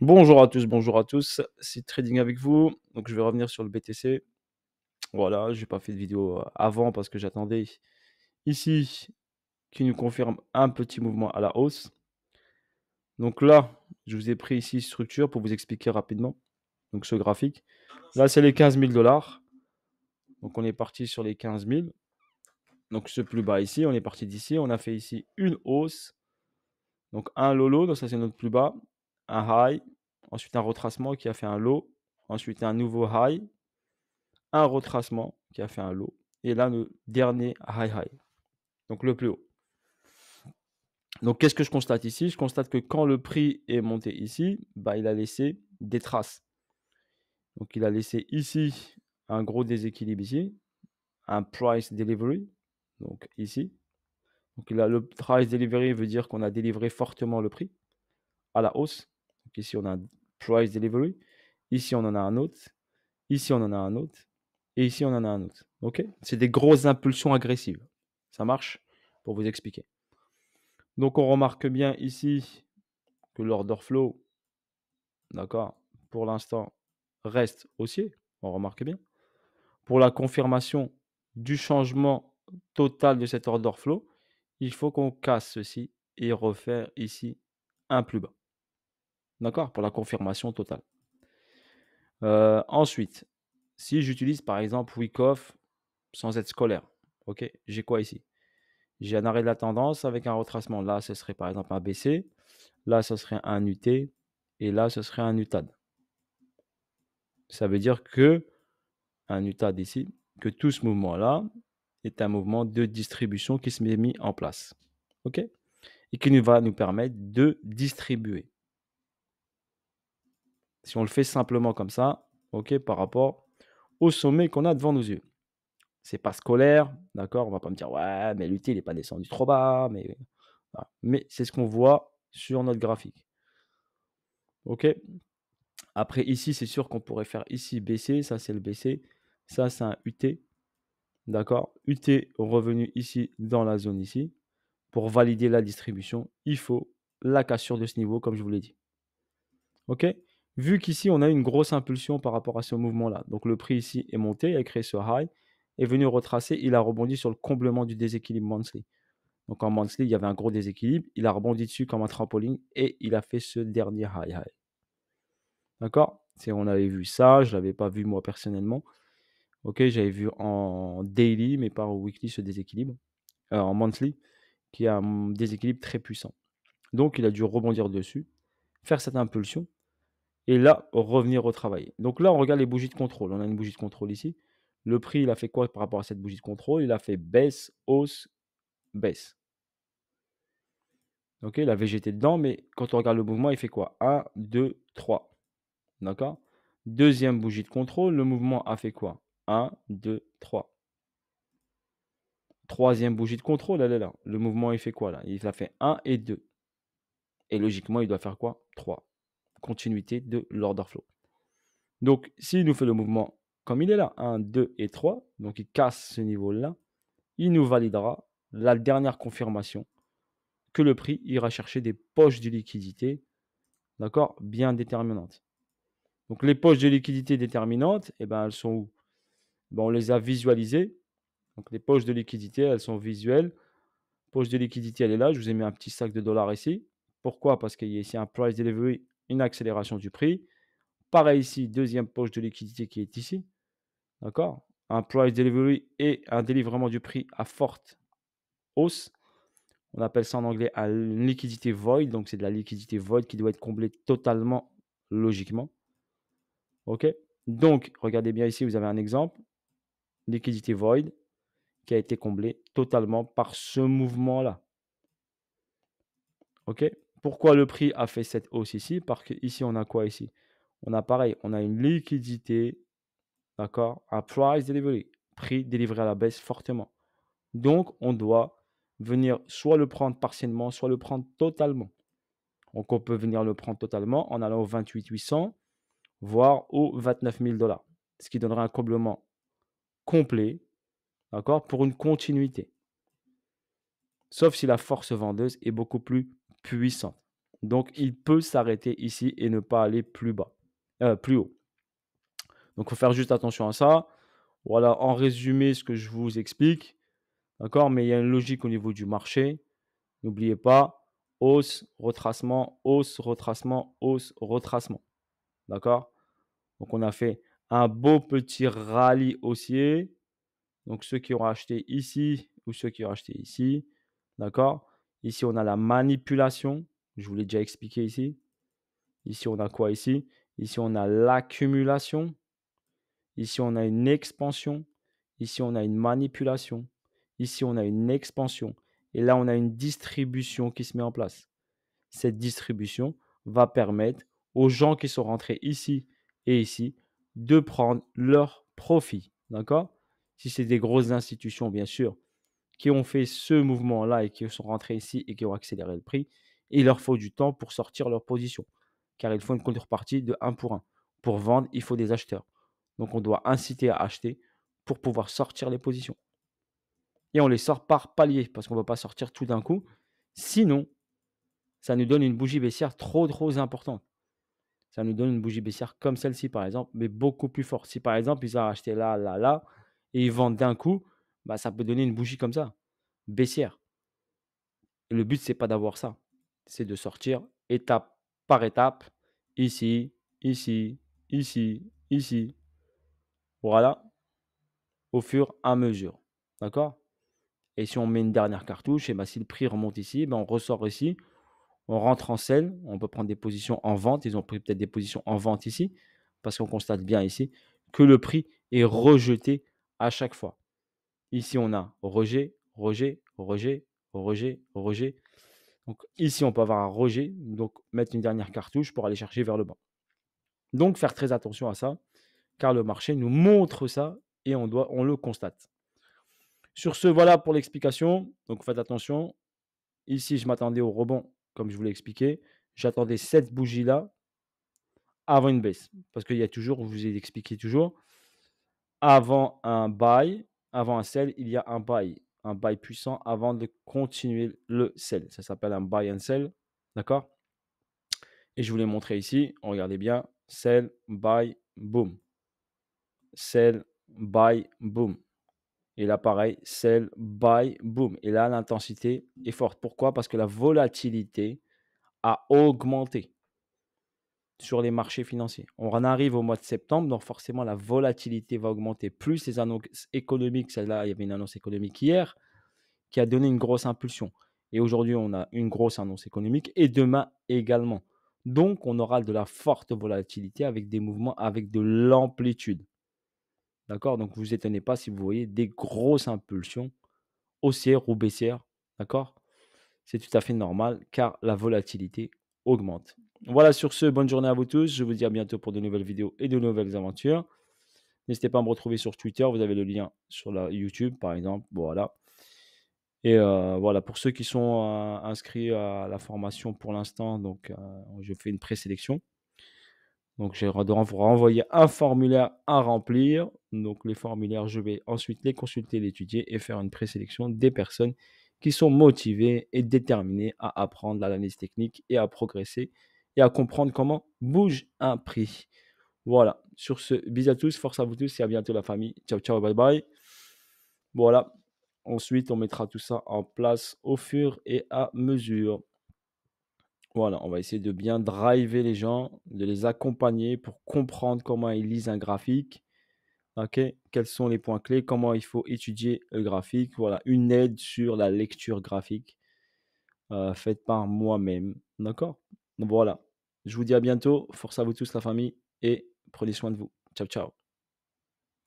Bonjour à tous, bonjour à tous, c'est Trading avec vous. Donc je vais revenir sur le BTC. Voilà, j'ai pas fait de vidéo euh, avant parce que j'attendais ici qui nous confirme un petit mouvement à la hausse. Donc là, je vous ai pris ici structure pour vous expliquer rapidement. Donc ce graphique. Là, c'est les 15 000 dollars. Donc on est parti sur les 15 000. Donc ce plus bas ici, on est parti d'ici. On a fait ici une hausse. Donc un lolo, donc ça c'est notre plus bas un high, ensuite un retracement qui a fait un low, ensuite un nouveau high, un retracement qui a fait un low, et là le dernier high high, donc le plus haut. Donc qu'est-ce que je constate ici Je constate que quand le prix est monté ici, bah, il a laissé des traces. Donc il a laissé ici un gros déséquilibre ici, un price delivery, donc ici. Donc le price delivery veut dire qu'on a délivré fortement le prix à la hausse ici, on a price delivery. Ici, on en a un autre. Ici, on en a un autre. Et ici, on en a un autre. OK C'est des grosses impulsions agressives. Ça marche pour vous expliquer. Donc, on remarque bien ici que l'order flow, d'accord, pour l'instant, reste haussier. On remarque bien. Pour la confirmation du changement total de cet order flow, il faut qu'on casse ceci et refaire ici un plus bas. D'accord Pour la confirmation totale. Euh, ensuite, si j'utilise par exemple Wyckoff sans être scolaire, ok, j'ai quoi ici J'ai un arrêt de la tendance avec un retracement. Là, ce serait par exemple un BC, là, ce serait un UT, et là, ce serait un UTAD. Ça veut dire que un UTAD ici, que tout ce mouvement-là est un mouvement de distribution qui se met mis en place. OK Et qui nous va nous permettre de distribuer si on le fait simplement comme ça, ok, par rapport au sommet qu'on a devant nos yeux. C'est pas scolaire, d'accord On va pas me dire, ouais, mais l'UT, il n'est pas descendu trop bas, mais, mais c'est ce qu'on voit sur notre graphique. Ok Après, ici, c'est sûr qu'on pourrait faire ici baisser. ça c'est le BC, ça c'est un UT, d'accord UT revenu ici dans la zone ici. Pour valider la distribution, il faut la cassure de ce niveau, comme je vous l'ai dit. Ok Vu qu'ici, on a une grosse impulsion par rapport à ce mouvement-là, donc le prix ici est monté, a créé ce high, est venu retracer, il a rebondi sur le comblement du déséquilibre monthly. Donc en monthly, il y avait un gros déséquilibre, il a rebondi dessus comme un trampoline et il a fait ce dernier high high. D'accord On avait vu ça, je ne l'avais pas vu moi personnellement. Ok, j'avais vu en daily, mais pas en weekly ce déséquilibre, euh, en monthly, qui a un déséquilibre très puissant. Donc il a dû rebondir dessus, faire cette impulsion, et là, revenir au travail. Donc là, on regarde les bougies de contrôle. On a une bougie de contrôle ici. Le prix, il a fait quoi par rapport à cette bougie de contrôle Il a fait baisse, hausse, baisse. Ok, la VGT dedans, mais quand on regarde le mouvement, il fait quoi 1, 2, 3. D'accord Deuxième bougie de contrôle, le mouvement a fait quoi 1, 2, 3. Troisième bougie de contrôle, elle est là. Le mouvement, il fait quoi là Il a fait 1 et 2. Et logiquement, il doit faire quoi 3 continuité de l'order flow. Donc, s'il nous fait le mouvement comme il est là, 1, 2 et 3, donc il casse ce niveau-là, il nous validera la dernière confirmation que le prix ira chercher des poches de liquidité, d'accord, bien déterminantes. Donc les poches de liquidité déterminantes, eh ben, elles sont où ben, On les a visualisées. Donc les poches de liquidité, elles sont visuelles. Poche de liquidité, elle est là. Je vous ai mis un petit sac de dollars ici. Pourquoi Parce qu'il y a ici un price delivery une accélération du prix. Pareil ici, deuxième poche de liquidité qui est ici. D'accord Un price delivery et un délivrement du prix à forte hausse. On appelle ça en anglais une liquidité void. Donc, c'est de la liquidité void qui doit être comblée totalement logiquement. OK Donc, regardez bien ici, vous avez un exemple. Liquidité void qui a été comblée totalement par ce mouvement-là. OK pourquoi le prix a fait cette hausse ici Parce qu'ici, on a quoi ici On a pareil, on a une liquidité, d'accord Un price delivery, prix délivré à la baisse fortement. Donc, on doit venir soit le prendre partiellement, soit le prendre totalement. Donc, on peut venir le prendre totalement en allant au 28 800, voire au 29 000 dollars, ce qui donnera un comblement complet, d'accord, pour une continuité. Sauf si la force vendeuse est beaucoup plus puissant. Donc il peut s'arrêter ici et ne pas aller plus bas, euh, plus haut. Donc il faut faire juste attention à ça. Voilà en résumé ce que je vous explique. D'accord Mais il y a une logique au niveau du marché. N'oubliez pas, hausse, retracement, hausse, retracement, hausse, retracement. D'accord Donc on a fait un beau petit rallye haussier. Donc ceux qui ont acheté ici ou ceux qui ont acheté ici. D'accord Ici, on a la manipulation. Je vous l'ai déjà expliqué ici. Ici, on a quoi ici Ici, on a l'accumulation. Ici, on a une expansion. Ici, on a une manipulation. Ici, on a une expansion. Et là, on a une distribution qui se met en place. Cette distribution va permettre aux gens qui sont rentrés ici et ici de prendre leur profit. D'accord Si c'est des grosses institutions, bien sûr, qui ont fait ce mouvement-là et qui sont rentrés ici et qui ont accéléré le prix, il leur faut du temps pour sortir leur position, car il faut une contrepartie de 1 pour 1. Pour vendre, il faut des acheteurs. Donc on doit inciter à acheter pour pouvoir sortir les positions. Et on les sort par palier, parce qu'on ne va pas sortir tout d'un coup. Sinon, ça nous donne une bougie baissière trop trop importante. Ça nous donne une bougie baissière comme celle-ci par exemple, mais beaucoup plus forte. Si par exemple ils ont acheté là, là, là, et ils vendent d'un coup, bah, ça peut donner une bougie comme ça, baissière. le but, c'est pas d'avoir ça. C'est de sortir étape par étape, ici, ici, ici, ici. Voilà. Au fur et à mesure. D'accord Et si on met une dernière cartouche, et bah, si le prix remonte ici, bah, on ressort ici. On rentre en scène. On peut prendre des positions en vente. Ils ont pris peut-être des positions en vente ici. Parce qu'on constate bien ici que le prix est rejeté à chaque fois. Ici, on a rejet, rejet, rejet, rejet, rejet. Donc ici, on peut avoir un rejet, donc mettre une dernière cartouche pour aller chercher vers le bas. Donc faire très attention à ça, car le marché nous montre ça et on, doit, on le constate. Sur ce, voilà pour l'explication. Donc faites attention. Ici, je m'attendais au rebond, comme je vous l'ai expliqué. J'attendais cette bougie-là avant une baisse. Parce qu'il y a toujours, je vous ai expliqué toujours, avant un bail avant un sell, il y a un buy, un buy puissant avant de continuer le sell. Ça s'appelle un buy and sell, d'accord Et je vous l'ai montré ici, regardez bien, sell, buy, boom. Sell, buy, boom. Et là, pareil, sell, buy, boom. Et là, l'intensité est forte. Pourquoi Parce que la volatilité a augmenté sur les marchés financiers. On en arrive au mois de septembre, donc forcément la volatilité va augmenter plus les annonces économiques. Celle-là, il y avait une annonce économique hier qui a donné une grosse impulsion. Et aujourd'hui, on a une grosse annonce économique et demain également. Donc, on aura de la forte volatilité avec des mouvements avec de l'amplitude. D'accord Donc, vous étonnez pas si vous voyez des grosses impulsions haussières ou baissières. D'accord C'est tout à fait normal car la volatilité augmente. Voilà, sur ce, bonne journée à vous tous. Je vous dis à bientôt pour de nouvelles vidéos et de nouvelles aventures. N'hésitez pas à me retrouver sur Twitter. Vous avez le lien sur la YouTube, par exemple. Voilà. Et euh, voilà, pour ceux qui sont euh, inscrits à la formation pour l'instant, donc euh, je fais une présélection. Donc j'ai vous renvoyer un formulaire à remplir. Donc les formulaires, je vais ensuite les consulter, étudier et faire une présélection des personnes qui sont motivées et déterminées à apprendre l'analyse technique et à progresser et à comprendre comment bouge un prix. Voilà. Sur ce, bisous à tous, force à vous tous et à bientôt la famille. Ciao, ciao, bye bye. Voilà. Ensuite, on mettra tout ça en place au fur et à mesure. Voilà, on va essayer de bien driver les gens, de les accompagner pour comprendre comment ils lisent un graphique. OK Quels sont les points clés Comment il faut étudier le graphique Voilà, une aide sur la lecture graphique euh, faite par moi-même. D'accord donc voilà, je vous dis à bientôt. Force à vous tous la famille et prenez soin de vous. Ciao, ciao.